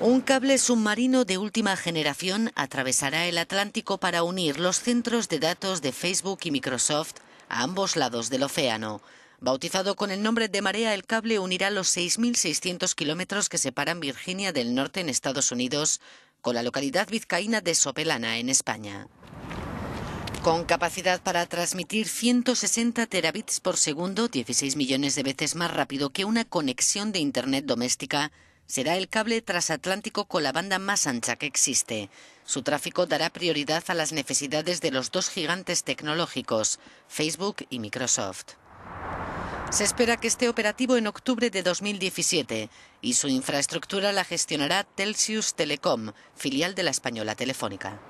Un cable submarino de última generación atravesará el Atlántico para unir los centros de datos de Facebook y Microsoft a ambos lados del océano. Bautizado con el nombre de Marea, el cable unirá los 6.600 kilómetros que separan Virginia del Norte en Estados Unidos con la localidad vizcaína de Sopelana, en España. Con capacidad para transmitir 160 terabits por segundo, 16 millones de veces más rápido que una conexión de Internet doméstica, será el cable transatlántico con la banda más ancha que existe. Su tráfico dará prioridad a las necesidades de los dos gigantes tecnológicos, Facebook y Microsoft. Se espera que esté operativo en octubre de 2017 y su infraestructura la gestionará Telsius Telecom, filial de la española Telefónica.